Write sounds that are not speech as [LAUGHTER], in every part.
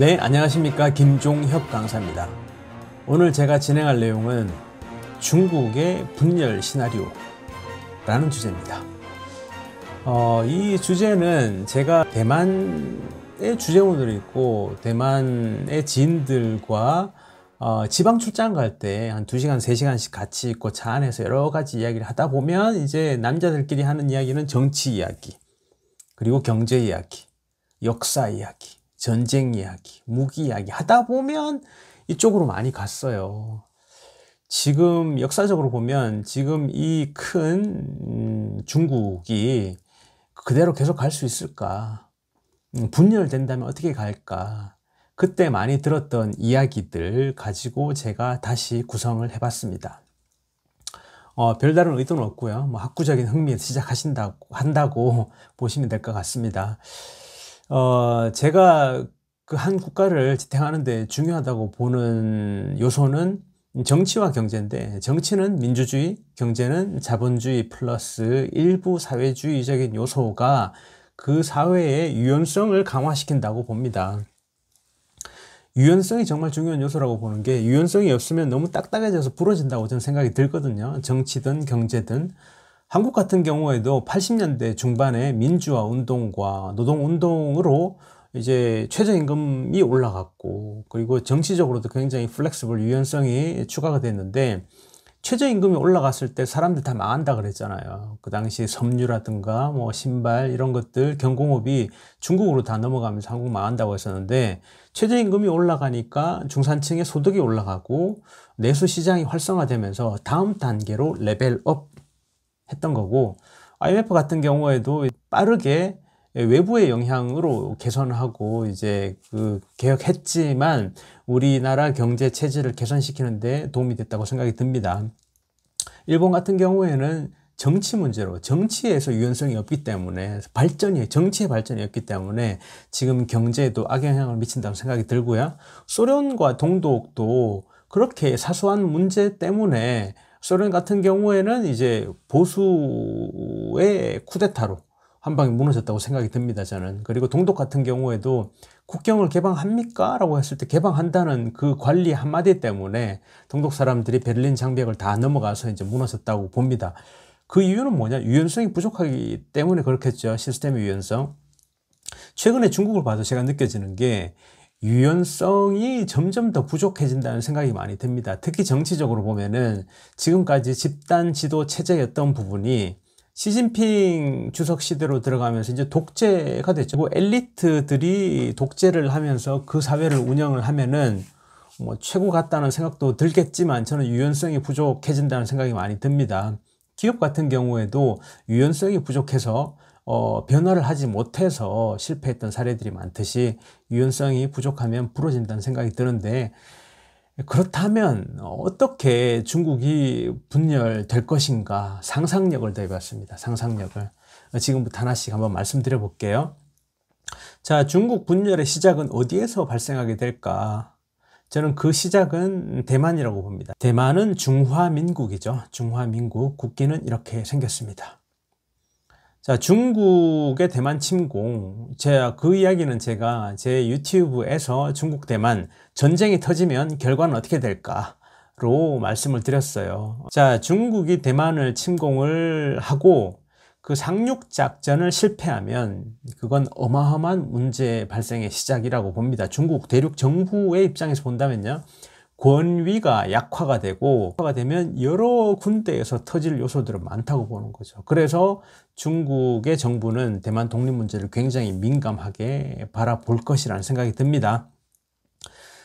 네, 안녕하십니까. 김종혁 강사입니다. 오늘 제가 진행할 내용은 중국의 분열 시나리오라는 주제입니다. 어, 이 주제는 제가 대만의 주재원들이 있고, 대만의 지인들과 어, 지방 출장 갈 때한 두시간세시간씩 같이 있고 차 안에서 여러 가지 이야기를 하다 보면 이제 남자들끼리 하는 이야기는 정치 이야기, 그리고 경제 이야기, 역사 이야기, 전쟁 이야기, 무기 이야기 하다 보면 이쪽으로 많이 갔어요. 지금 역사적으로 보면 지금 이큰 음, 중국이 그대로 계속 갈 수 있을까? 음, 분열된다면 어떻게 갈까? 그때 많이 들었던 이야기들 가지고 제가 다시 구성을 해봤습니다. 어, 별다른 의도는 없고요. 뭐 학구적인 흥미에 시작하신다고 한다고 [LAUGHS] 보시면 될 것 같습니다. 어, 제가 그 한 국가를 지탱하는데 중요하다고 보는 요소는 정치와 경제인데 정치는 민주주의, 경제는 자본주의 플러스 일부 사회주의적인 요소가 그 사회의 유연성을 강화시킨다고 봅니다. 유연성이 정말 중요한 요소라고 보는 게 유연성이 없으면 너무 딱딱해져서 부러진다고 저는 생각이 들거든요. 정치든 경제든 한국 같은 경우에도 80년대 중반에 민주화 운동과 노동 운동으로 이제 최저임금이 올라갔고 그리고 정치적으로도 굉장히 플렉스블 유연성이 추가가 됐는데 최저임금이 올라갔을 때 사람들 다 망한다 그랬잖아요. 그 당시 섬유라든가 뭐 신발 이런 것들 경공업이 중국으로 다 넘어가면서 한국 망한다고 했었는데 최저임금이 올라가니까 중산층의 소득이 올라가고 내수 시장이 활성화되면서 다음 단계로 레벨업 했던 거고 IMF 같은 경우에도 빠르게 외부의 영향으로 개선하고 이제 그 개혁했지만 우리나라 경제 체질을 개선시키는데 도움이 됐다고 생각이 듭니다. 일본 같은 경우에는 정치 문제로 정치에서 유연성이 없기 때문에 발전이 정치의 발전이 없기 때문에 지금 경제에도 악영향을 미친다는 생각이 들고요. 소련과 동독도 그렇게 사소한 문제 때문에 소련 같은 경우에는 이제 보수의 쿠데타로 한 방에 무너졌다고 생각이 듭니다, 저는. 그리고 동독 같은 경우에도 국경을 개방합니까? 라고 했을 때 개방한다는 그 관리 한마디 때문에 동독 사람들이 베를린 장벽을 다 넘어가서 이제 무너졌다고 봅니다. 그 이유는 뭐냐? 유연성이 부족하기 때문에 그렇겠죠. 시스템의 유연성. 최근에 중국을 봐도 제가 느껴지는 게 유연성이 점점 더 부족해진다는 생각이 많이 듭니다. 특히 정치적으로 보면은 지금까지 집단 지도 체제였던 부분이 시진핑 주석 시대로 들어가면서 이제 독재가 됐죠. 뭐 엘리트들이 독재를 하면서 그 사회를 운영을 하면은 뭐 최고 같다는 생각도 들겠지만 저는 유연성이 부족해진다는 생각이 많이 듭니다. 기업 같은 경우에도 유연성이 부족해서 어, 변화를 하지 못해서 실패했던 사례들이 많듯이 유연성이 부족하면 부러진다는 생각이 드는데 그렇다면 어떻게 중국이 분열될 것인가 상상력을 더해봤습니다. 상상력을 지금부터 하나씩 한번 말씀드려 볼게요. 자, 중국 분열의 시작은 어디에서 발생하게 될까? 저는 그 시작은 대만이라고 봅니다. 대만은 중화민국이죠. 중화민국 국기는 이렇게 생겼습니다. 자, 중국의 대만 침공. 제가 그 이야기는 제가 제 유튜브에서 중국 대만 전쟁이 터지면 결과는 어떻게 될까? 로 말씀을 드렸어요. 자, 중국이 대만을 침공을 하고 그 상륙 작전을 실패하면 그건 어마어마한 문제 발생의 시작이라고 봅니다. 중국 대륙 정부의 입장에서 본다면요. 권위가 약화가 되고 약화가 되면 여러 군데에서 터질 요소들은 많다고 보는 거죠. 그래서 중국의 정부는 대만 독립 문제를 굉장히 민감하게 바라볼 것이라는 생각이 듭니다.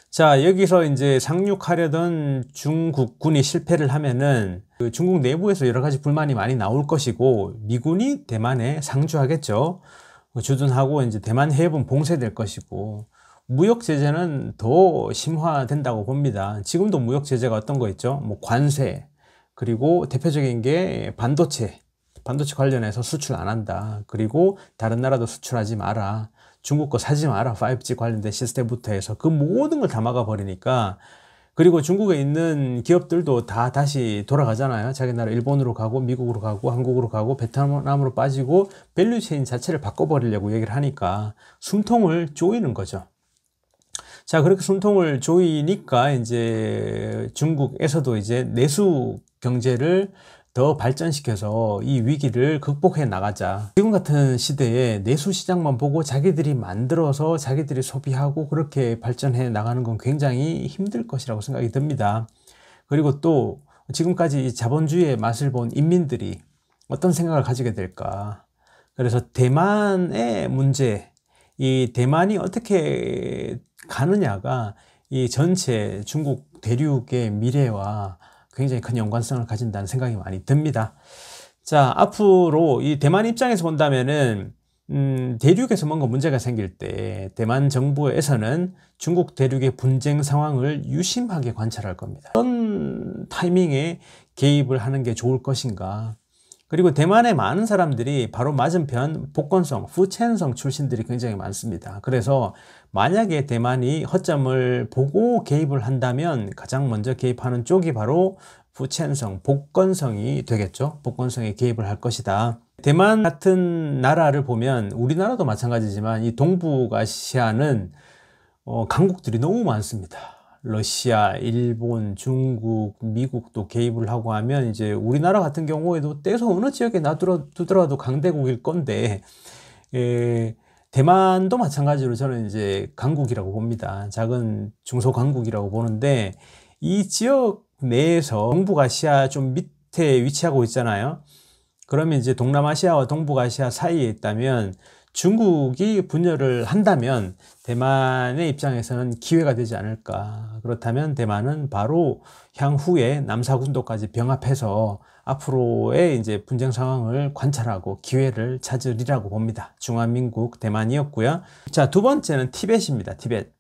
자 여기서 이제 상륙하려던 중국군이 실패를 하면은 그 중국 내부에서 여러 가지 불만이 많이 나올 것이고 미군이 대만에 상주하겠죠. 주둔하고 이제 대만 해협은 봉쇄될 것이고 무역 제재는 더 심화된다고 봅니다. 지금도 무역 제재가 어떤 거 있죠? 뭐 관세 그리고 대표적인 게 반도체 반도체 관련해서 수출 안 한다. 그리고 다른 나라도 수출하지 마라. 중국 거 사지 마라. 5G 관련된 시스템부터 해서 그 모든 걸 다 막아버리니까 그리고 중국에 있는 기업들도 다 다시 돌아가잖아요. 자기 나라 일본으로 가고 미국으로 가고 한국으로 가고 베트남으로 빠지고 밸류체인 자체를 바꿔버리려고 얘기를 하니까 숨통을 조이는 거죠. 자, 그렇게 숨통을 조이니까 이제 중국에서도 이제 내수 경제를 더 발전시켜서 이 위기를 극복해 나가자. 지금 같은 시대에 내수 시장만 보고 자기들이 만들어서 자기들이 소비하고 그렇게 발전해 나가는 건 굉장히 힘들 것이라고 생각이 듭니다. 그리고 또 지금까지 자본주의의 맛을 본 인민들이 어떤 생각을 가지게 될까. 그래서 대만의 문제, 이 대만이 어떻게 가느냐가 이 전체 중국 대륙의 미래와 굉장히 큰 연관성을 가진다는 생각이 많이 듭니다. 자, 앞으로 이 대만 입장에서 본다면은 음, 대륙에서 뭔가 문제가 생길 때 대만 정부에서는 중국 대륙의 분쟁 상황을 유심하게 관찰할 겁니다. 어떤 타이밍에 개입을 하는 게 좋을 것인가? 그리고 대만의 많은 사람들이 바로 맞은편 복건성, 후첸성 출신들이 굉장히 많습니다. 그래서 만약에 대만이 허점을 보고 개입을 한다면 가장 먼저 개입하는 쪽이 바로 후첸성, 복건성이 되겠죠. 복건성에 개입을 할 것이다. 대만 같은 나라를 보면 우리나라도 마찬가지지만 이 동북아시아는 어, 강국들이 너무 많습니다. 러시아, 일본, 중국, 미국도 개입을 하고 하면 이제 우리나라 같은 경우에도 떼서 어느 지역에 놔두더라도 강대국일 건데 에, 예, 대만도 마찬가지로 저는 이제 강국이라고 봅니다. 작은 중소 강국이라고 보는데 이 지역 내에서 동북아시아 좀 밑에 위치하고 있잖아요. 그러면 이제 동남아시아와 동북아시아 사이에 있다면 중국이 분열을 한다면 대만의 입장에서는 기회가 되지 않을까. 그렇다면 대만은 바로 향후에 남사군도까지 병합해서 앞으로의 이제 분쟁 상황을 관찰하고 기회를 찾으리라고 봅니다. 중화민국 대만이었고요. 자, 두 번째는 티벳입니다. 티벳.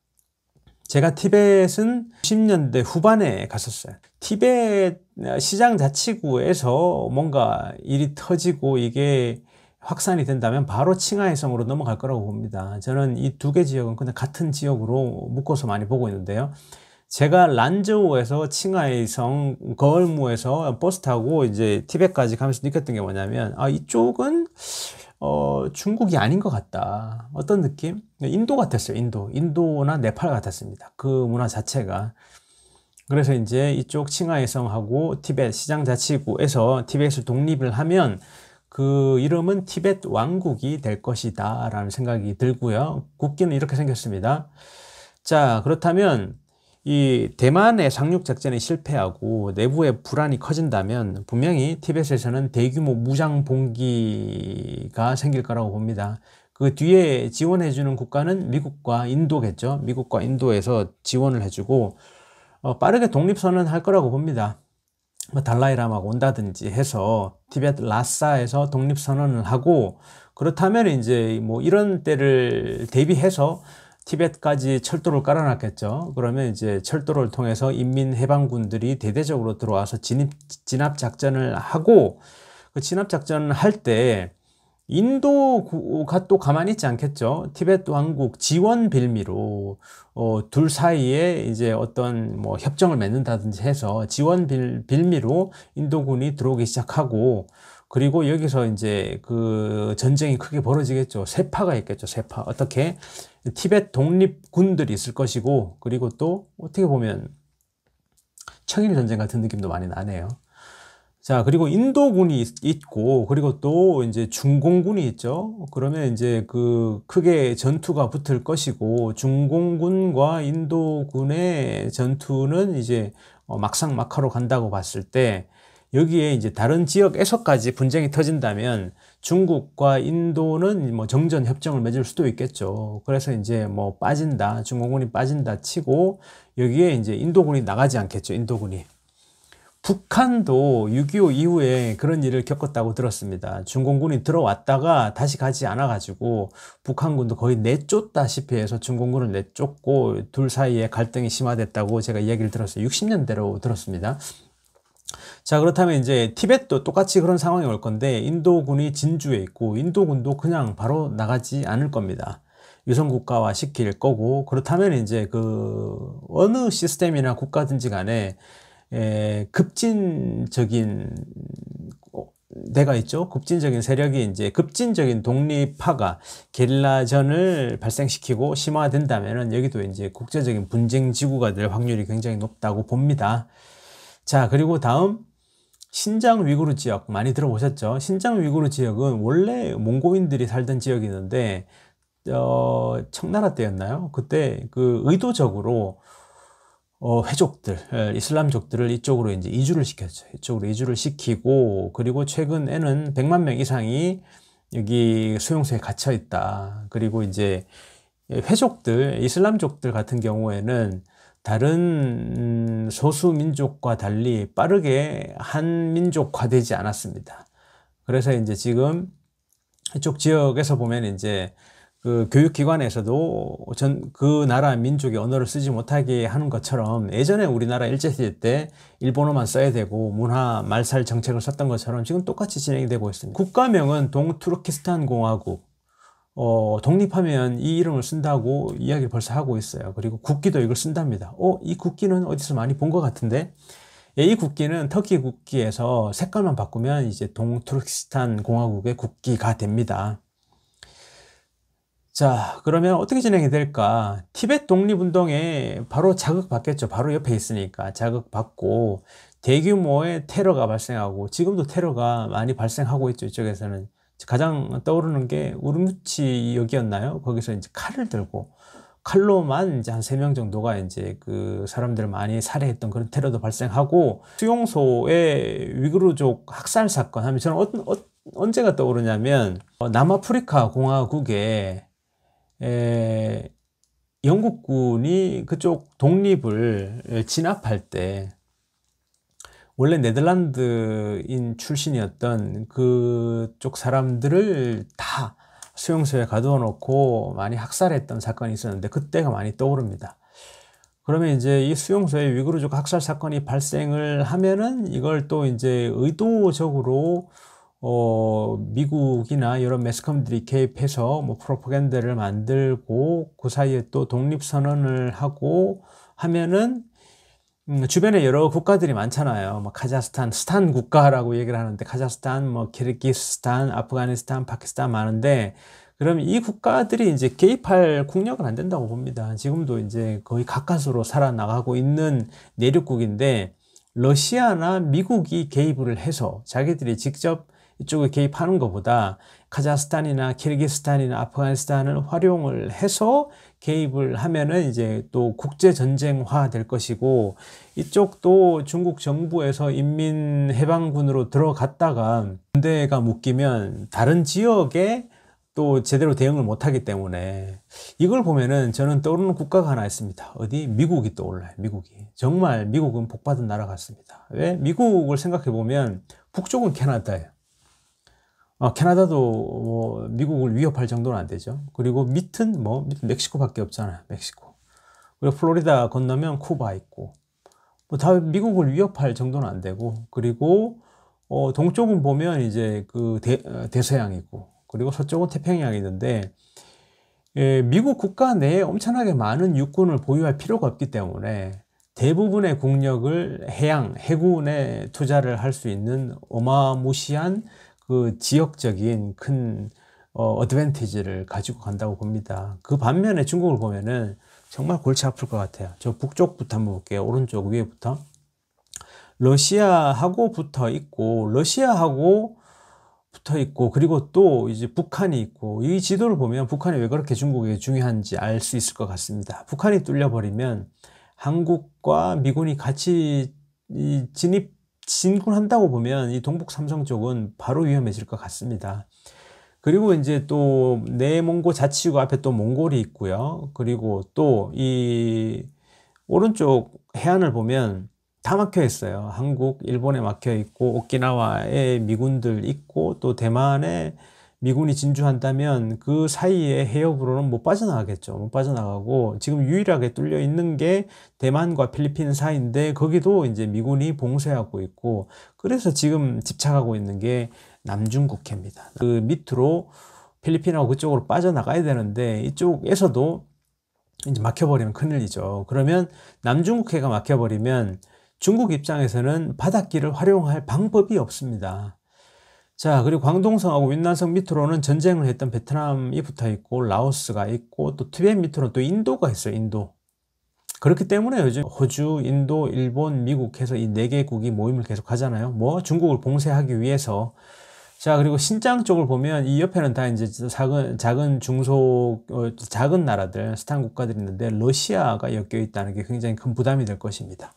제가 티벳은 10년대 후반에 갔었어요. 티벳 시장 자치구에서 뭔가 일이 터지고 이게 확산이 된다면 바로 칭하해성으로 넘어갈 거라고 봅니다. 저는 이 두 개 지역은 근데 같은 지역으로 묶어서 많이 보고 있는데요. 제가 란저우에서 칭하이성 거울무에서 버스 타고 이제 티벳까지 가면서 느꼈던 게 뭐냐면 아 이쪽은 어, 중국이 아닌 것 같다. 어떤 느낌? 인도 같았어요. 인도, 인도나 네팔 같았습니다. 그 문화 자체가. 그래서 이제 이쪽 칭하이성하고 티벳 시장 자치구에서 티벳을 독립을 하면 그 이름은 티벳 왕국이 될 것이다 라는 생각이 들고요. 국기는 이렇게 생겼습니다. 자, 그렇다면 이 대만의 상륙 작전이 실패하고 내부의 불안이 커진다면 분명히 티벳에서는 대규모 무장 봉기가 생길 거라고 봅니다. 그 뒤에 지원해 주는 국가는 미국과 인도겠죠. 미국과 인도에서 지원을 해 주고 어, 빠르게 독립선언할 거라고 봅니다. 뭐 달라이라마가 온다든지 해서 티베트 라싸에서 독립 선언을 하고 그렇다면 이제 뭐 이런 때를 대비해서 티벳까지 철도를 깔아놨겠죠. 그러면 이제 철도를 통해서 인민해방군들이 대대적으로 들어와서 진입, 진압 작전을 하고 그 진압 작전할때 인도가 또 가만히 있지 않겠죠. 티베 왕국 지원 빌미로 어, 둘 사이에 이제 어떤 뭐 협정을 맺는다든지 해서 지원 빌, 빌미로 인도군이 들어오기 시작하고 그리고 여기서 이제 그 전쟁이 크게 벌어지겠죠. 세파가 있겠죠. 세파 어떻게 티베 독립군들이 있을 것이고 그리고 또 어떻게 보면 청일 전쟁 같은 느낌도 많이 나네요. 자, 그리고 인도군이 있고, 그리고 또 이제 중공군이 있죠. 그러면 이제 그 크게 전투가 붙을 것이고, 중공군과 인도군의 전투는 이제 어, 막상 막하로 간다고 봤을 때, 여기에 이제 다른 지역에서까지 분쟁이 터진다면 중국과 인도는 뭐 정전 협정을 맺을 수도 있겠죠. 그래서 이제 뭐 빠진다, 중공군이 빠진다 치고 여기에 이제 인도군이 나가지 않겠죠. 인도군이. 북한도 6.25 이후에 그런 일을 겪었다고 들었습니다. 중공군이 들어왔다가 다시 가지 않아가지고 북한군도 거의 내쫓다시피 해서 중공군을 내쫓고 둘 사이에 갈등이 심화됐다고 제가 이야기를 들었어요. 60년대로 들었습니다. 자 그렇다면 이제 티벳도 똑같이 그런 상황이 올 건데 인도군이 진주에 있고 인도군도 그냥 바로 나가지 않을 겁니다. 유성국가화 시킬 거고 그렇다면 이제 그 어느 시스템이나 국가든지 간에 에, 급진적인 내가 어, 있죠. 급진적인 세력이 이제 급진적인 독립파가 게릴라전을 발생시키고 심화된다면은 여기도 이제 국제적인 분쟁 지구가 될 확률이 굉장히 높다고 봅니다. 자, 그리고 다음 신장 위구르 지역 많이 들어보셨죠? 신장 위구르 지역은 원래 몽고인들이 살던 지역이는데 어, 청나라 때였나요? 그때 그 의도적으로 어, 회족들, 예, 이슬람족들을 이쪽으로 이제 이주를 시켰죠. 이쪽으로 이주를 시키고, 그리고 최근에는 100만 명 이상이 여기 수용소에 갇혀 있다. 그리고 이제 회족들, 이슬람족들 같은 경우에는 다른 음, 소수민족과 달리 빠르게 한민족화되지 않았습니다. 그래서 이제 지금 이쪽 지역에서 보면 이제 그 교육기관에서도 전 그 나라 민족의 언어를 쓰지 못하게 하는 것처럼 예전에 우리나라 일제시대 때 일본어만 써야 되고 문화 말살 정책을 썼던 것처럼 지금 똑같이 진행이 되고 있습니다. 국가명은 동투르키스탄 공화국 어, 독립하면 이 이름을 쓴다고 이야기를 벌써 하고 있어요. 그리고 국기도 이걸 쓴답니다. 어, 이 국기는 어디서 많이 본 것 같은데? 예, 이 국기는 터키 국기에서 색깔만 바꾸면 이제 동투르키스탄 공화국의 국기가 됩니다. 자, 그러면 어떻게 진행이 될까? 티벳 독립운동에 바로 자극받겠죠. 바로 옆에 있으니까 자극받고 대규모의 테러가 발생하고 지금도 테러가 많이 발생하고 있죠. 이쪽에서는 가장 떠오르는 게 우르무치 역이었나요? 거기서 이제 칼을 들고 칼로만 이제 한 세 명 정도가 이제 그 사람들을 많이 살해했던 그런 테러도 발생하고 수용소의 위그루족 학살 사건 하면 저는 어, 어, 언제가 떠오르냐면 남아프리카 공화국에 에, 영국군이 그쪽 독립을 진압할 때 원래 네덜란드인 출신이었던 그쪽 사람들을 다 수용소에 가둬 놓고 많이 학살했던 사건이 있었는데 그때가 많이 떠오릅니다. 그러면 이제 이 수용소에 위구르족 학살 사건이 발생을 하면은 이걸 또 이제 의도적으로 어, 미국이나 여러 매스컴들이 개입해서 뭐 프로파간다를 만들고 그 사이에 또 독립선언을 하고 하면은 음, 주변에 여러 국가들이 많잖아요. 뭐 카자흐스탄, 스탄 국가라고 얘기를 하는데 카자흐스탄, 뭐 키르기스탄, 아프가니스탄, 파키스탄 많은데 그럼 이 국가들이 이제 개입할 국력은 안 된다고 봅니다. 지금도 이제 거의 가까스로 살아나가고 있는 내륙국인데 러시아나 미국이 개입을 해서 자기들이 직접 이쪽에 개입하는 것보다 카자흐스탄이나 키르기스탄이나 아프가니스탄을 활용을 해서 개입을 하면은 이제 또 국제 전쟁화 될 것이고 이쪽도 중국 정부에서 인민 해방군으로 들어갔다가 군대가 묶이면 다른 지역에 또 제대로 대응을 못하기 때문에 이걸 보면은 저는 떠오르는 국가가 하나 있습니다. 어디 미국이 떠올라요. 미국이 정말 미국은 복받은 나라 같습니다. 왜 미국을 생각해 보면 북쪽은 캐나다예요. 어, 캐나다도 뭐 미국을 위협할 정도는 안 되죠. 그리고 밑은 뭐 밑은 멕시코밖에 없잖아요. 멕시코. 그리고 플로리다 건너면 쿠바 있고 뭐 다 미국을 위협할 정도는 안 되고 그리고 어, 동쪽은 보면 이제 그 대, 대서양이고 그리고 서쪽은 태평양이 있는데 예, 미국 국가 내에 엄청나게 많은 육군을 보유할 필요가 없기 때문에 대부분의 국력을 해양, 해군에 투자를 할 수 있는 어마무시한 그 지역적인 큰 어, 드밴티지를 가지고 간다고 봅니다. 그 반면에 중국을 보면은 정말 골치 아플 것 같아요. 저 북쪽부터 한번 볼게요. 오른쪽 위에부터. 러시아하고 붙어 있고, 러시아하고 붙어 있고, 그리고 또 이제 북한이 있고, 이 지도를 보면 북한이 왜 그렇게 중국에 중요한지 알 수 있을 것 같습니다. 북한이 뚫려버리면 한국과 미군이 같이 진입 진군한다고 보면 이 동북 삼성 쪽은 바로 위험해질 것 같습니다. 그리고 이제 또 내몽고 자치구 앞에 또 몽골이 있고요. 그리고 또 이 오른쪽 해안을 보면 다 막혀 있어요. 한국, 일본에 막혀 있고 오키나와에 미군들 있고 또 대만에 미군이 진주한다면 그 사이에 해협으로는 못 빠져나가겠죠. 못 빠져나가고 지금 유일하게 뚫려 있는 게 대만과 필리핀 사이인데 거기도 이제 미군이 봉쇄하고 있고 그래서 지금 집착하고 있는 게 남중국해입니다. 그 밑으로 필리핀하고 그쪽으로 빠져나가야 되는데 이쪽에서도 이제 막혀버리면 큰일이죠. 그러면 남중국해가 막혀버리면 중국 입장에서는 바닷길을 활용할 방법이 없습니다. 자, 그리고 광동성하고 윈난성 밑으로는 전쟁을 했던 베트남이 붙어 있고 라오스가 있고 또 티벳 밑으로는 또 인도가 있어요. 인도. 그렇기 때문에 요즘 호주, 인도, 일본, 미국 해서 이 네 개국이 모임을 계속 하잖아요. 뭐 중국을 봉쇄하기 위해서. 자, 그리고 신장 쪽을 보면 이 옆에는 다 이제 작은 작은 중소 어, 작은 나라들, 스탄 국가들이 있는데 러시아가 엮여 있다는 게 굉장히 큰 부담이 될 것입니다.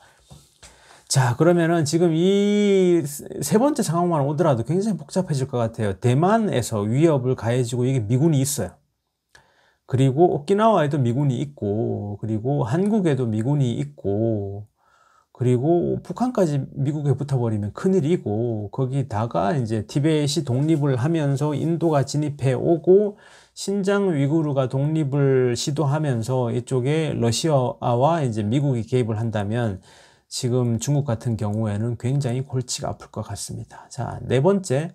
자, 그러면은 지금 이 세 번째 상황만 오더라도 굉장히 복잡해질 것 같아요. 대만에서 위협을 가해지고 이게 미군이 있어요. 그리고 오키나와에도 미군이 있고, 그리고 한국에도 미군이 있고, 그리고 북한까지 미국에 붙어버리면 큰일이고, 거기다가 이제 티벳이 독립을 하면서 인도가 진입해 오고, 신장 위구르가 독립을 시도하면서 이쪽에 러시아와 이제 미국이 개입을 한다면, 지금 중국 같은 경우에는 굉장히 골치가 아플 것 같습니다. 자, 네 번째.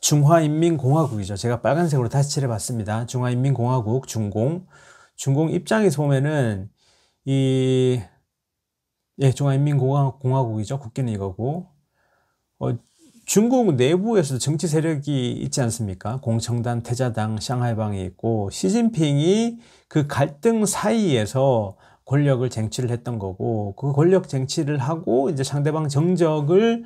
중화인민공화국이죠. 제가 빨간색으로 다시 칠해봤습니다. 중화인민공화국, 중공. 중공 입장에서 보면은, 이, 예, 중화인민공화국이죠. 국기는 이거고. 어, 중국 내부에서도 정치 세력이 있지 않습니까? 공청단, 태자당, 샹하이방이 있고 시진핑이 그 갈등 사이에서 권력을 쟁취를 했던 거고 그 권력 쟁취를 하고 이제 상대방 정적을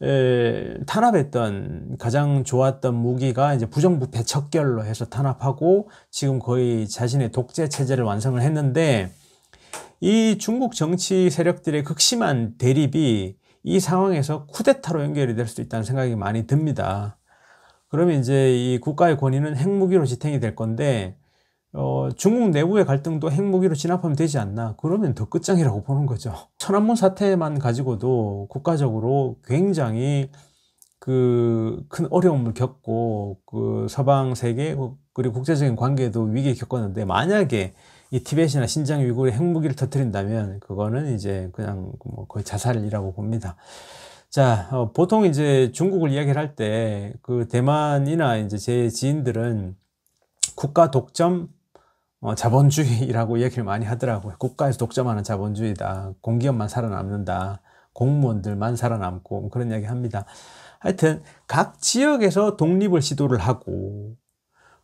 에, 탄압했던 가장 좋았던 무기가 이제 부정부패 척결로 해서 탄압하고 지금 거의 자신의 독재 체제를 완성을 했는데 이 중국 정치 세력들의 극심한 대립이 이 상황에서 쿠데타로 연결이 될 수 있다는 생각이 많이 듭니다. 그러면 이제 이 국가의 권위는 핵무기로 지탱이 될 건데 어, 중국 내부의 갈등도 핵무기로 진압하면 되지 않나 그러면 더 끝장이라고 보는 거죠 천안문 사태만 가지고도 국가적으로 굉장히 그 큰 어려움을 겪고 그 서방 세계 그리고 국제적인 관계도 위기에 겪었는데 만약에 이 티벳이나 신장 위구르 핵무기를 터뜨린다면 그거는 이제 그냥 뭐 거의 자살이라고 봅니다. 자, 어, 보통 이제 중국을 이야기를 할 때 그 대만이나 이제 제 지인들은 국가 독점 어, 자본주의라고 얘기를 많이 하더라고요. 국가에서 독점하는 자본주의다. 공기업만 살아남는다. 공무원들만 살아남고 뭐 그런 이야기 합니다. 하여튼 각 지역에서 독립을 시도를 하고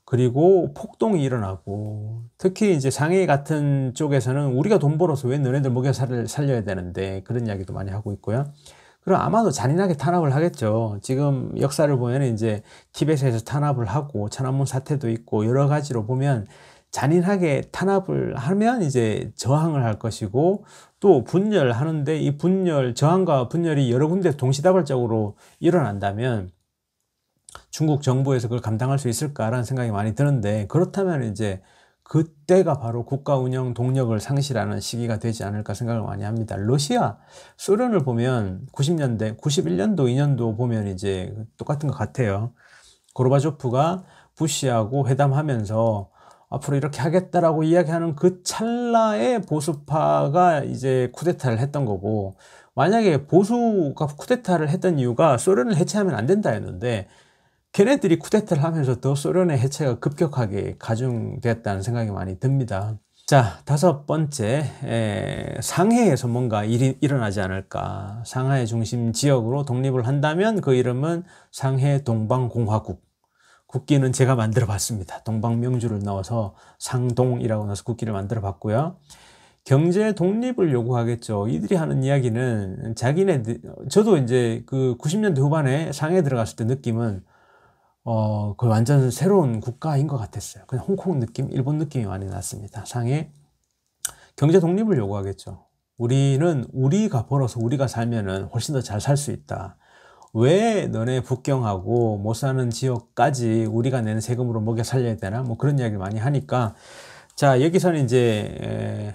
그리고 폭동이 일어나고 특히 이제 상해 같은 쪽에서는 우리가 돈 벌어서 왜 너네들 먹여 살려야 되는데 그런 이야기도 많이 하고 있고요. 그럼 아마도 잔인하게 탄압을 하겠죠. 지금 역사를 보면 이제 티벳에서 탄압을 하고 천안문 사태도 있고 여러 가지로 보면 잔인하게 탄압을 하면 이제 저항을 할 것이고 또 분열하는데 이 분열 저항과 분열이 여러 군데 동시다발적으로 일어난다면 중국 정부에서 그걸 감당할 수 있을까라는 생각이 많이 드는데 그렇다면 이제 그때가 바로 국가 운영 동력을 상실하는 시기가 되지 않을까 생각을 많이 합니다. 러시아, 소련을 보면 90년대, 91년도, 2년도 보면 이제 똑같은 것 같아요. 고르바초프가 부시하고 회담하면서 앞으로 이렇게 하겠다라고 이야기하는 그 찰나에 보수파가 이제 쿠데타를 했던 거고 만약에 보수가 쿠데타를 했던 이유가 소련을 해체하면 안 된다였는데 걔네들이 쿠데타를 하면서 더 소련의 해체가 급격하게 가중됐다는 생각이 많이 듭니다. 자 다섯 번째 에, 상해에서 뭔가 일이 일어나지 않을까 상하의 중심 지역으로 독립을 한다면 그 이름은 상해 동방공화국 국기는 제가 만들어 봤습니다. 동방명주를 넣어서 상동이라고 넣어서 국기를 만들어 봤고요. 경제 독립을 요구하겠죠. 이들이 하는 이야기는 자기네, 저도 이제 그 90년대 후반에 상해 들어갔을 때 느낌은 어, 그 완전 새로운 국가인 것 같았어요. 그냥 홍콩 느낌, 일본 느낌이 많이 났습니다. 상해 경제 독립을 요구하겠죠. 우리는 우리가 벌어서 우리가 살면은 훨씬 더 잘 살 수 있다. 왜 너네 북경하고 못 사는 지역까지 우리가 내는 세금으로 먹여 살려야 되나? 뭐 그런 이야기를 많이 하니까 자, 여기서는 이제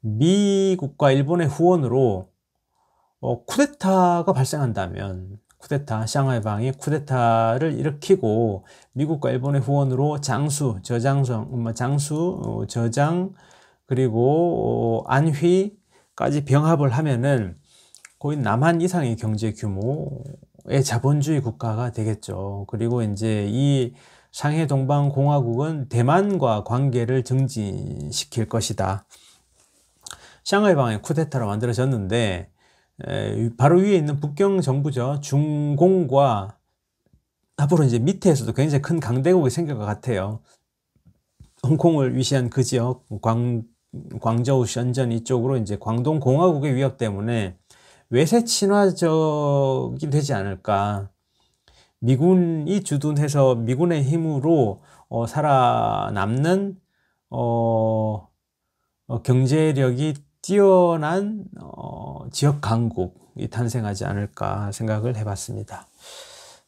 미국과 일본의 후원으로 어, 쿠데타가 발생한다면 쿠데타, 샹하이 방이 쿠데타를 일으키고 미국과 일본의 후원으로 장수, 저장성, 음, 뭐 장수, 어, 저장 그리고 어, 안휘까지 병합을 하면은 거의 남한 이상의 경제 규모 자본주의 국가가 되겠죠. 그리고 이제 이 상해 동방 공화국은 대만과 관계를 증진시킬 것이다. 샹하이 방의 쿠데타로 만들어졌는데 바로 위에 있는 북경 정부죠. 중공과 앞으로 이제 밑에서도 굉장히 큰 강대국이 생길 것 같아요. 홍콩을 위시한 그 지역 광 광저우 션전 이쪽으로 이제 광동 공화국의 위협 때문에 외세 친화적이 되지 않을까. 미군이 주둔해서 미군의 힘으로 어, 살아남는 어, 어, 경제력이 뛰어난 어, 지역 강국이 탄생하지 않을까 생각을 해봤습니다.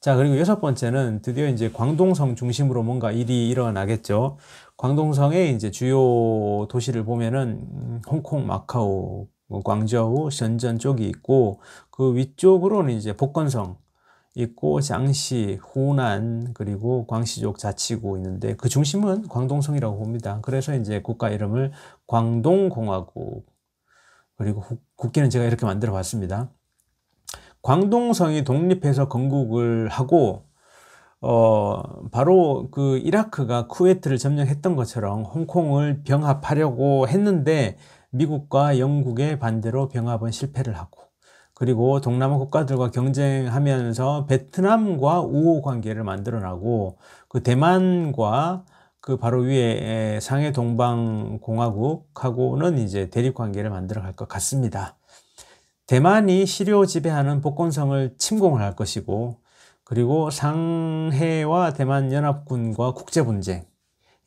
자 그리고 여섯 번째는 드디어 이제 광동성 중심으로 뭔가 일이 일어나겠죠. 광동성의 이제 주요 도시를 보면은 홍콩, 마카오, 뭐 광저우, 션전 쪽이 있고 그 위쪽으로는 이제 복건성 있고 장시, 호난 그리고 광시족 자치구 있는데 그 중심은 광동성이라고 봅니다. 그래서 이제 국가 이름을 광동공화국 그리고 국기는 제가 이렇게 만들어 봤습니다. 광동성이 독립해서 건국을 하고 어 바로 그 이라크가 쿠웨이트를 점령했던 것처럼 홍콩을 병합하려고 했는데 미국과 영국의 반대로 병합은 실패를 하고 그리고 동남아 국가들과 경쟁하면서 베트남과 우호 관계를 만들어나고 그 대만과 그 바로 위에 상해 동방공화국하고는 이제 대립 관계를 만들어갈 것 같습니다. 대만이 시리 지배하는 복권성을 침공을 할 것이고 그리고 상해와 대만 연합군과 국제 분쟁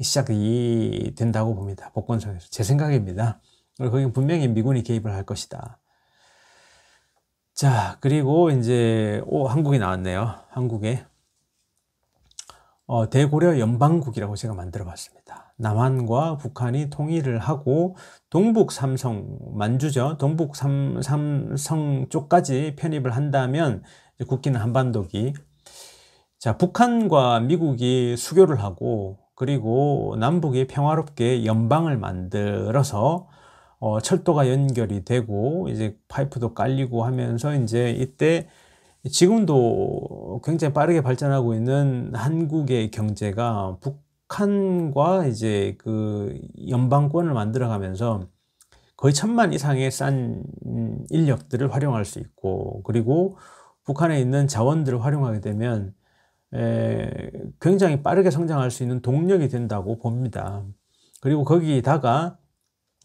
시작이 된다고 봅니다. 복권성에서 제 생각입니다. 거기 분명히 미군이 개입을 할 것이다. 자, 그리고 이제 오 한국이 나왔네요. 한국에 어, 대고려 연방국이라고 제가 만들어봤습니다. 남한과 북한이 통일을 하고 동북 삼성 만주죠. 동북 삼, 삼성 쪽까지 편입을 한다면 국기는 한반도기. 자, 북한과 미국이 수교를 하고 그리고 남북이 평화롭게 연방을 만들어서 어, 철도가 연결이 되고 이제 파이프도 깔리고 하면서 이제 이때 지금도 굉장히 빠르게 발전하고 있는 한국의 경제가 북한과 이제 그 연방권을 만들어가면서 거의 천만 이상의 싼 인력들을 활용할 수 있고 그리고 북한에 있는 자원들을 활용하게 되면 에, 굉장히 빠르게 성장할 수 있는 동력이 된다고 봅니다. 그리고 거기다가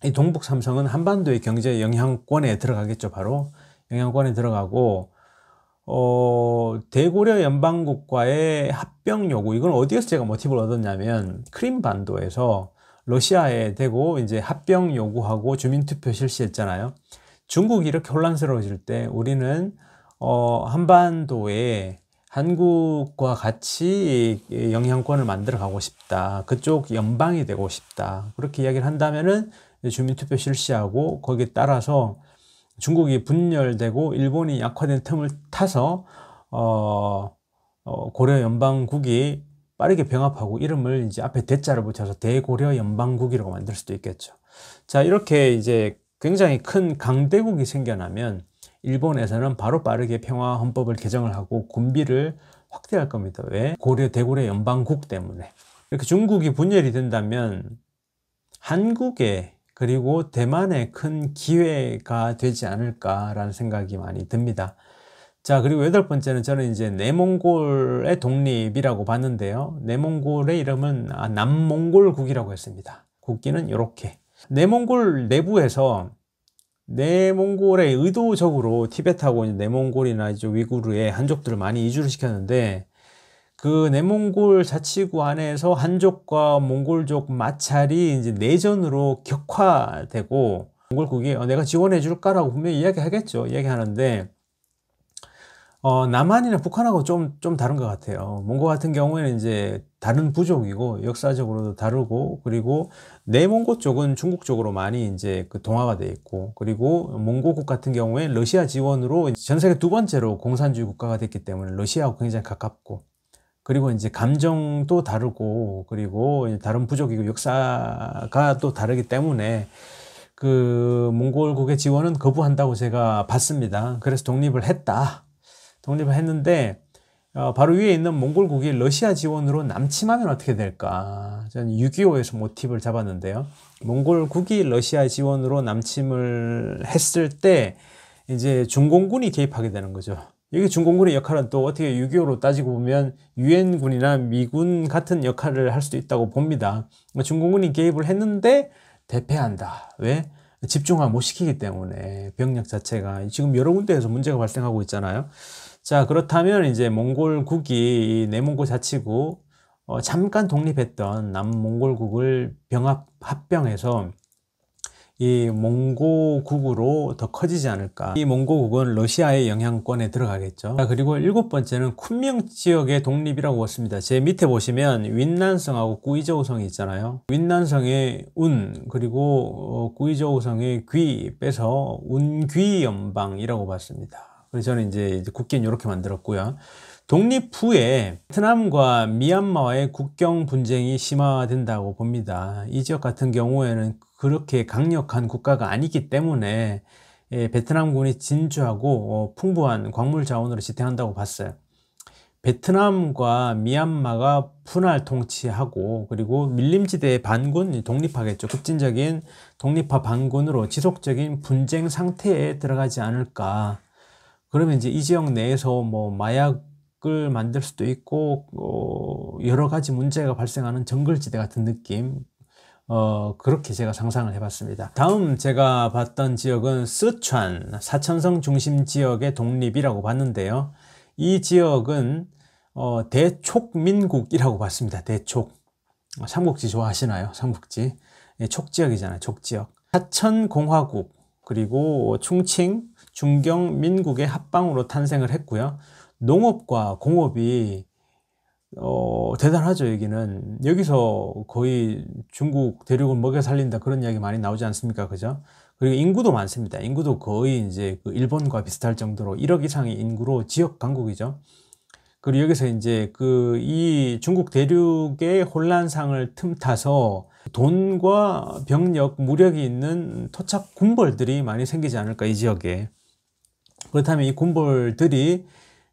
이 동북 삼성은 한반도의 경제 영향권에 들어가겠죠, 바로. 영향권에 들어가고, 어, 대고려 연방국과의 합병 요구, 이건 어디에서 제가 모티브를 얻었냐면, 크림반도에서 러시아에 대고 이제 합병 요구하고 주민투표 실시했잖아요. 중국이 이렇게 혼란스러워질 때 우리는, 어, 한반도에 한국과 같이 영향권을 만들어 가고 싶다. 그쪽 연방이 되고 싶다. 그렇게 이야기를 한다면은 주민투표 실시하고 거기에 따라서 중국이 분열되고 일본이 약화된 틈을 타서 어, 어, 고려 연방국이 빠르게 병합하고 이름을 이제 앞에 대자를 붙여서 대고려 연방국이라고 만들 수도 있겠죠. 자 이렇게 이제 굉장히 큰 강대국이 생겨나면 일본에서는 바로 빠르게 평화 헌법을 개정을 하고 군비를 확대할 겁니다. 왜? 고려 대고려 연방국 때문에 이렇게 중국이 분열이 된다면 한국의 그리고 대만의 큰 기회가 되지 않을까라는 생각이 많이 듭니다. 자, 그리고 여덟 번째는 저는 이제 내몽골의 독립이라고 봤는데요. 내몽골의 이름은 아, 남몽골국이라고 했습니다. 국기는 이렇게. 내몽골 내부에서 내몽골에 의도적으로 티벳하고 내몽골이나 위구르의 한족들을 많이 이주를 시켰는데 그 내몽골 자치구 안에서 한족과 몽골족 마찰이 이제 내전으로 격화되고 몽골국이 어, 내가 지원해 줄까라고 분명히 이야기하겠죠. 이야기하는데 어, 남한이나 북한하고 좀, 좀 다른 것 같아요. 몽골 같은 경우에는 이제 다른 부족이고, 역사적으로도 다르고, 그리고 내몽고 쪽은 중국 쪽으로 많이 이제 그 동화가 돼 있고, 그리고 몽고국 같은 경우에 러시아 지원으로 전 세계 두 번째로 공산주의 국가가 됐기 때문에 러시아하고 굉장히 가깝고, 그리고 이제 감정도 다르고 그리고 다른 부족이고 역사가 또 다르기 때문에 그 몽골국의 지원은 거부한다고 제가 봤습니다. 그래서 독립을 했다. 독립을 했는데 어, 바로 위에 있는 몽골국이 러시아 지원으로 남침하면 어떻게 될까? 저는 6.25에서 모티브를 잡았는데요. 몽골국이 러시아 지원으로 남침을 했을 때 이제 중공군이 개입하게 되는 거죠. 여기 중공군의 역할은 또 어떻게 6.25로 따지고 보면 유엔군이나 미군 같은 역할을 할 수도 있다고 봅니다. 중공군이 개입을 했는데 대패한다. 왜? 집중화 못 시키기 때문에 병력 자체가 지금 여러 군데에서 문제가 발생하고 있잖아요. 자 그렇다면 이제 몽골국이 내몽고 자치구 어, 잠깐 독립했던 남몽골국을 병합 합병해서 이 몽고국으로 더 커지지 않을까 이 몽고국은 러시아의 영향권에 들어가겠죠 그리고 일곱 번째는 쿤명 지역의 독립이라고 봤습니다 제 밑에 보시면 윈난성하고 구이저우성이 있잖아요 윈난성의 운 그리고 구이저우성의 어, 귀 빼서 운귀 연방이라고 봤습니다 그래서 저는 이제 국기는 이렇게 만들었고요 독립 후에 베트남과 미얀마와의 국경 분쟁이 심화된다고 봅니다. 이 지역 같은 경우에는 그렇게 강력한 국가가 아니기 때문에 예, 베트남군이 진주하고 어, 풍부한 광물 자원으로 지탱한다고 봤어요. 베트남과 미얀마가 분할 통치하고 그리고 밀림지대의 반군 독립하겠죠. 급진적인 독립화 반군으로 지속적인 분쟁 상태에 들어가지 않을까. 그러면 이제 이 지역 내에서 뭐 마약을 만들 수도 있고 어 여러 가지 문제가 발생하는 정글지대 같은 느낌 어, 그렇게 제가 상상을 해봤습니다. 다음 제가 봤던 지역은 쓰촨, 사천성 중심 지역의 독립이라고 봤는데요. 이 지역은 어, 대촉민국이라고 봤습니다. 대촉. 삼국지 좋아하시나요? 삼국지. 예, 촉지역이잖아요. 촉지역. 사천공화국, 그리고 충칭, 중경민국의 합방으로 탄생을 했고요. 농업과 공업이 어, 대단하죠, 여기는. 여기서 거의 중국 대륙을 먹여 살린다 그런 이야기 많이 나오지 않습니까? 그죠? 그리고 인구도 많습니다. 인구도 거의 이제 그 일본과 비슷할 정도로 1억 이상의 인구로 지역 강국이죠. 그리고 여기서 이제 그 이 중국 대륙의 혼란상을 틈타서 돈과 병력, 무력이 있는 토착 군벌들이 많이 생기지 않을까, 이 지역에. 그렇다면 이 군벌들이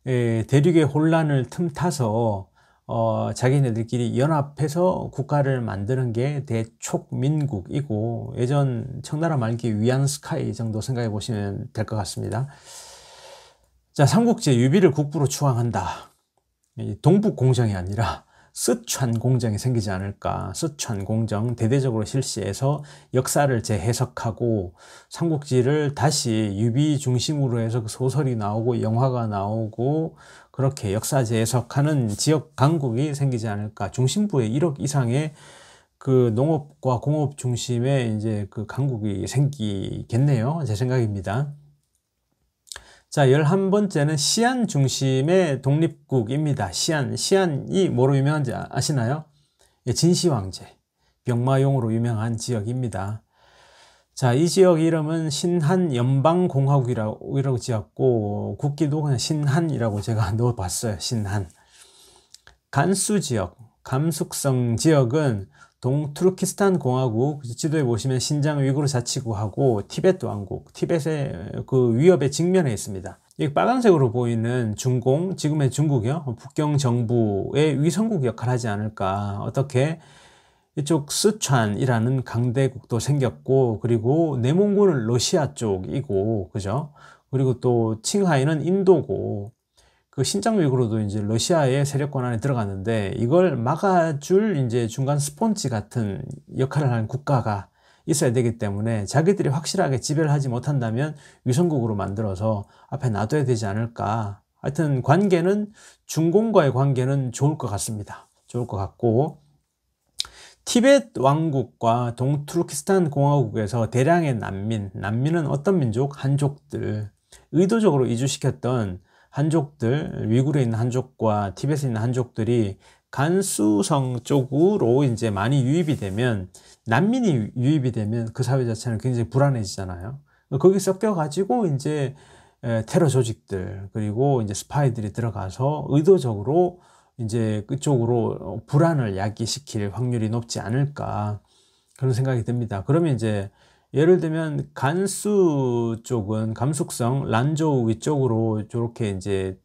대륙의 혼란을 틈타서 어, 자기네들끼리 연합해서 국가를 만드는 게 대촉민국이고 예전 청나라 말기 위안스카이 정도 생각해 보시면 될 것 같습니다. 자, 삼국지 유비를 국부로 추앙한다. 동북 공정이 아니라 쓰촨 공정이 생기지 않을까. 쓰촨 공정 대대적으로 실시해서 역사를 재해석하고 삼국지를 다시 유비 중심으로 해서 그 소설이 나오고 영화가 나오고 그렇게 역사 재해석하는 지역 강국이 생기지 않을까. 중심부에 1억 이상의 그 농업과 공업 중심의 이제 그 강국이 생기겠네요. 제 생각입니다. 자, 열한 번째는 시안 중심의 독립국입니다. 시안, 시안이 뭐로 유명한지 아시나요? 예, 진시황제, 병마용으로 유명한 지역입니다. 자, 이 지역 이름은 신한 연방공화국이라고 이라고 지었고 국기도 그냥 신한이라고 제가 [LAUGHS] 넣어봤어요. 신한. 간수 지역, 감숙성 지역은 동투르키스탄 공화국 지도에 보시면 신장 위구르 자치구하고 티벳트 왕국, 티벳의 그 위협에 직면해 있습니다. 이 빨간색으로 보이는 중공, 지금의 중국이요. 북경 정부의 위성국 역할을 하지 않을까. 어떻게 이쪽 스촨이라는 강대국도 생겼고 그리고 내몽고은 러시아 쪽이고 그죠? 그리고 또 칭하이는 인도고 그 신장 위구르도 이제 러시아의 세력권 안에 들어갔는데 이걸 막아줄 이제 중간 스폰지 같은 역할을 하는 국가가 있어야 되기 때문에 자기들이 확실하게 지배를 하지 못한다면 위성국으로 만들어서 앞에 놔둬야 되지 않을까. 하여튼 관계는 중공과의 관계는 좋을 것 같습니다. 좋을 것 같고 티벳 왕국과 동투르키스탄 공화국에서 대량의 난민, 난민은 어떤 민족? 한족들. 의도적으로 이주시켰던 한족들, 위구르에 있는 한족과 티벳에 있는 한족들이 간수성 쪽으로 이제 많이 유입이 되면 난민이 유입이 되면 그 사회 자체는 굉장히 불안해지잖아요. 거기 섞여 가지고 이제 테러 조직들 그리고 이제 스파이들이 들어가서 의도적으로 이제 그쪽으로 어, 불안을 야기시킬 확률이 높지 않을까 그런 생각이 듭니다. 그러면 이제 예를 들면 간수 쪽은 감숙성 란조 위쪽으로 저렇게 이제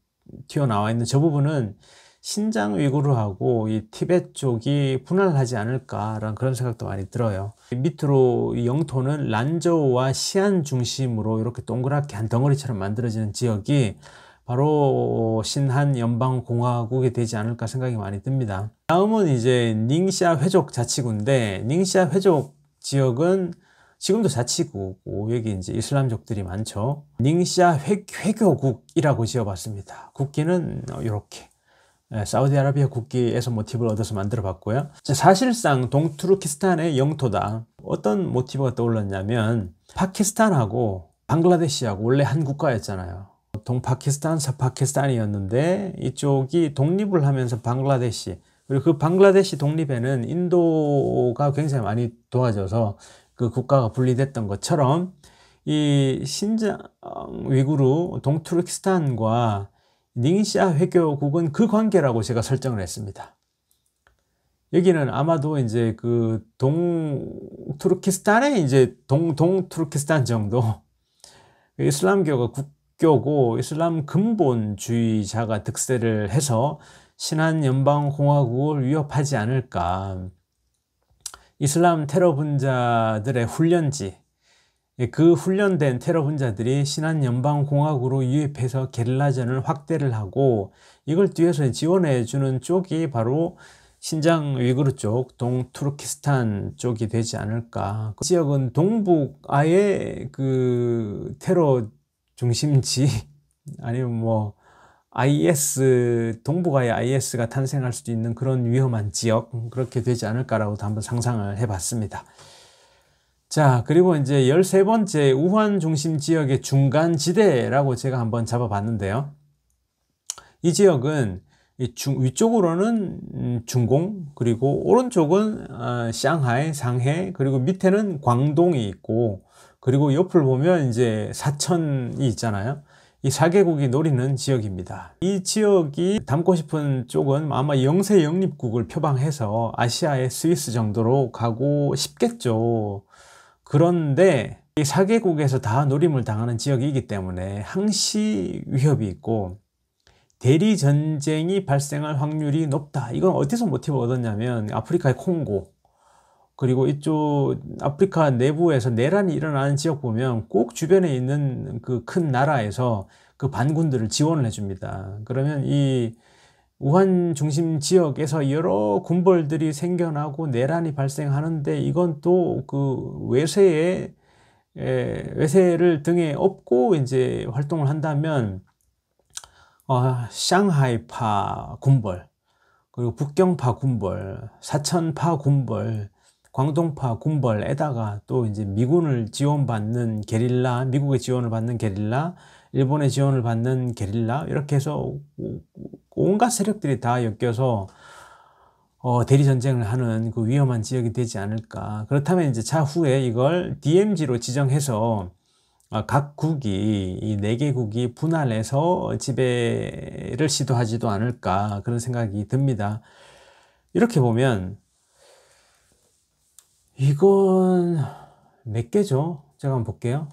튀어나와 있는 저 부분은 신장 위구르하고 이 티벳 쪽이 분할하지 않을까라는 그런 생각도 많이 들어요. 밑으로 영토는 란저우와 시안 중심으로 이렇게 동그랗게 한 덩어리처럼 만들어지는 지역이 바로 신한 연방공화국이 되지 않을까 생각이 많이 듭니다. 다음은 이제 닝샤 회족 자치구인데 닝샤 회족 지역은 지금도 자치구고 여기 이제 이슬람족들이 많죠. 닝샤 회, 회교국이라고 지어봤습니다. 국기는 이렇게 예, 사우디아라비아 국기에서 모티브를 얻어서 만들어 봤고요. 사실상 동투르키스탄의 영토다. 어떤 모티브가 떠올랐냐면 파키스탄하고 방글라데시하고 원래 한 국가였잖아요. 동파키스탄, 서파키스탄이었는데 이쪽이 독립을 하면서 방글라데시 그리고 그 방글라데시 독립에는 인도가 굉장히 많이 도와줘서 그 국가가 분리됐던 것처럼 이 신장 위구르 동투르키스탄과 닝시아 회교국은 그 관계라고 제가 설정을 했습니다. 여기는 아마도 이제 그 동투르키스탄의 이제 동동투르키스탄 정도 그 이슬람교가 국, 교고 이슬람 근본주의자가 득세를 해서 신한 연방공화국을 위협하지 않을까. 이슬람 테러 분자들의 훈련지, 그 훈련된 테러 분자들이 신한 연방공화국으로 유입해서 게릴라전을 확대를 하고 이걸 뒤에서 지원해주는 쪽이 바로 신장 위구르 쪽, 동투르키스탄 쪽이 되지 않을까. 그 지역은 동북 아예 그 테러 중심지 [LAUGHS] 아니면 뭐 IS 동북아의 IS가 탄생할 수도 있는 그런 위험한 지역 그렇게 되지 않을까라고도 한번 상상을 해봤습니다. 자 그리고 이제 13번째 우한 중심 지역의 중간 지대라고 제가 한번 잡아봤는데요. 이 지역은 중, 위쪽으로는 음, 중공 그리고 오른쪽은 어, 샹하이, 상해 그리고 밑에는 광동이 있고 그리고 옆을 보면 이제 사천이 있잖아요. 이 4개국이 노리는 지역입니다. 이 지역이 담고 싶은 쪽은 아마 영세 영립국을 표방해서 아시아의 스위스 정도로 가고 싶겠죠. 그런데 이 4개국에서 다 노림을 당하는 지역이기 때문에 항시 위협이 있고 대리 전쟁이 발생할 확률이 높다. 이건 어디서 모티브를 얻었냐면 아프리카의 콩고 그리고 이쪽 아프리카 내부에서 내란이 일어나는 지역 보면 꼭 주변에 있는 그 큰 나라에서 그 반군들을 지원을 해줍니다. 그러면 이 우한 중심 지역에서 여러 군벌들이 생겨나고 내란이 발생하는데 이건 또 그 외세에 에, 외세를 등에 업고 이제 활동을 한다면 어, 샹하이파 군벌 그리고 북경파 군벌 사천파 군벌 광동파 군벌에다가 또 이제 미군을 지원받는 게릴라, 미국의 지원을 받는 게릴라, 일본의 지원을 받는 게릴라 이렇게 해서 온갖 세력들이 다 엮여서 어, 대리 전쟁을 하는 그 위험한 지역이 되지 않을까. 그렇다면 이제 차후에 이걸 DMZ로 지정해서 아, 각 국이 이 네 개국이 분할해서 지배를 시도하지도 않을까 그런 생각이 듭니다. 이렇게 보면 이건 몇 개죠? 제가 한번 볼게요.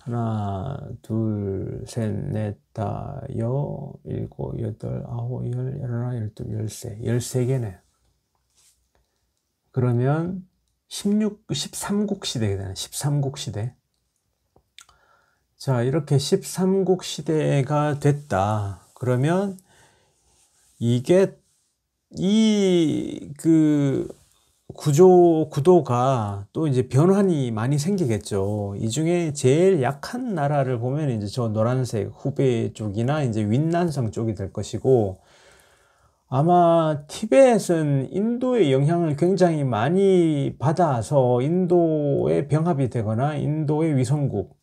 하나, 둘, 셋, 넷, 다, 여, 일곱, 여덟, 아홉, 열, 열하나, 열둘, 열세. 열세 개네. 그러면 16, 13곡 시대가 되네. 13곡 시대. 자, 이렇게 13곡 시대가 됐다. 그러면 이게 이그 구조, 구도가 또 이제 변환이 많이 생기겠죠. 이 중에 제일 약한 나라를 보면 이제 저 노란색 후베 쪽이나 이제 윈난성 쪽이 될 것이고, 아마 티벳은 인도의 영향을 굉장히 많이 받아서 인도의 병합이 되거나 인도의 위성국,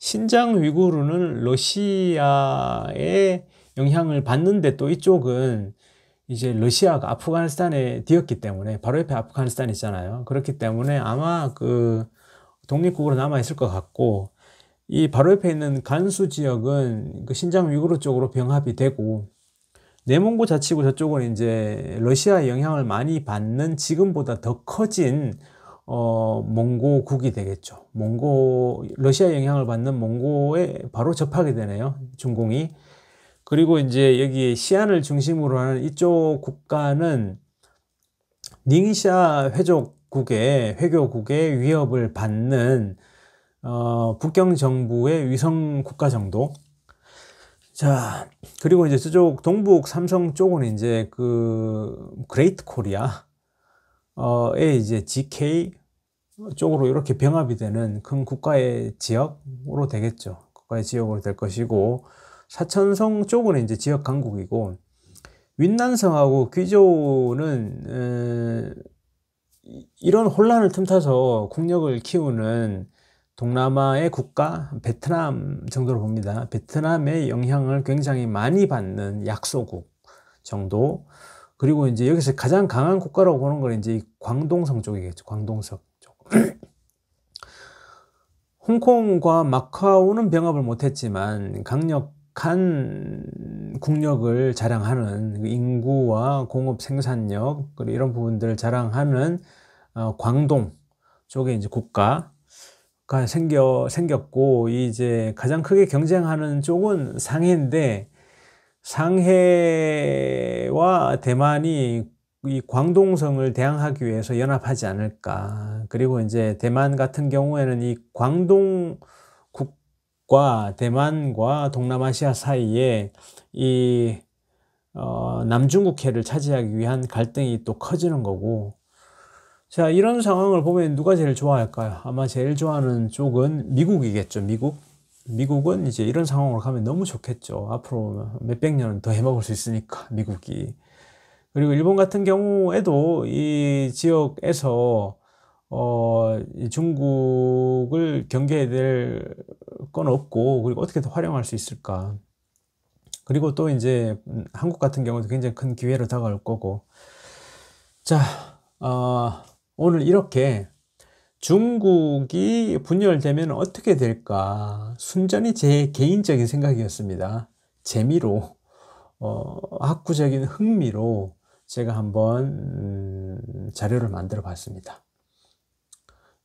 신장 위구르는 러시아의 영향을 받는데 또 이쪽은 이제 러시아가 아프가니스탄에 뒤었기 때문에 바로 옆에 아프가니스탄 있잖아요. 그렇기 때문에 아마 그 독립국으로 남아 있을 것 같고 이 바로 옆에 있는 간수 지역은 그 신장 위구르 쪽으로 병합이 되고 내몽고 자치구 저쪽은 이제 러시아 영향을 많이 받는 지금보다 더 커진 어 몽고국이 되겠죠. 몽고 러시아 영향을 받는 몽고에 바로 접하게 되네요. 중공이. 그리고 이제 여기 시안을 중심으로 하는 이쪽 국가는 닝샤 회족국의 회교국의 위협을 받는 어, 북경 정부의 위성 국가 정도. 자, 그리고 이제 저쪽 동북 삼성 쪽은 이제 그 그레이트 코리아 어에 이제 GK 쪽으로 이렇게 병합이 되는 큰 국가의 지역으로 되겠죠. 국가의 지역으로 될 것이고 사천성 쪽은 이제 지역 강국이고 윈난성하고 귀조는 이런 혼란을 틈타서 국력을 키우는 동남아의 국가 베트남 정도로 봅니다. 베트남의 영향을 굉장히 많이 받는 약소국 정도. 그리고 이제 여기서 가장 강한 국가라고 보는 건 이제 광동성 쪽이겠죠. 광동성 쪽. [CLEARS THROAT] 홍콩과 마카오는 병합을 못했지만 강력 강한 국력을 자랑하는 인구와 공업 생산력 그리고 이런 부분들을 자랑하는 어, 광동 쪽에 이제 국가 가 생겨 생겼고 이제 가장 크게 경쟁하는 쪽은 상해인데 상해와 대만이 이 광동성을 대항하기 위해서 연합하지 않을까 그리고 이제 대만 같은 경우에는 이 광동 과 대만과 동남아시아 사이에 이 어, 남중국해를 차지하기 위한 갈등이 또 커지는 거고 자 이런 상황을 보면 누가 제일 좋아할까요? 아마 제일 좋아하는 쪽은 미국이겠죠. 미국 미국은 이제 이런 상황으로 가면 너무 좋겠죠. 앞으로 몇 백 년은 더 해먹을 수 있으니까 미국이 그리고 일본 같은 경우에도 이 지역에서 어, 이 중국을 경계해야 될 건 없고, 그리고 어떻게 더 활용할 수 있을까. 그리고 또 이제 한국 같은 경우도 굉장히 큰 기회로 다가올 거고. 자, 어, 오늘 이렇게 중국이 분열되면 어떻게 될까? 순전히 제 개인적인 생각이었습니다. 재미로, 어, 학구적인 흥미로 제가 한번, 음, 자료를 만들어 봤습니다.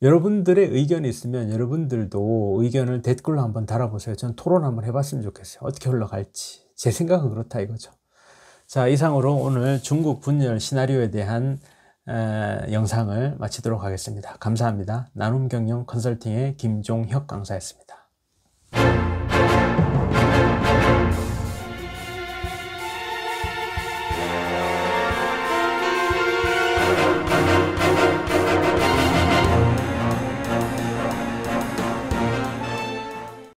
여러분들의 의견이 있으면 여러분들도 의견을 댓글로 한번 달아보세요. 전 토론 한번 해봤으면 좋겠어요. 어떻게 흘러갈지. 제 생각은 그렇다 이거죠. 자, 이상으로 오늘 중국 분열 시나리오에 대한 에, 영상을 마치도록 하겠습니다. 감사합니다. 나눔 경영 컨설팅의 김종혁 강사였습니다.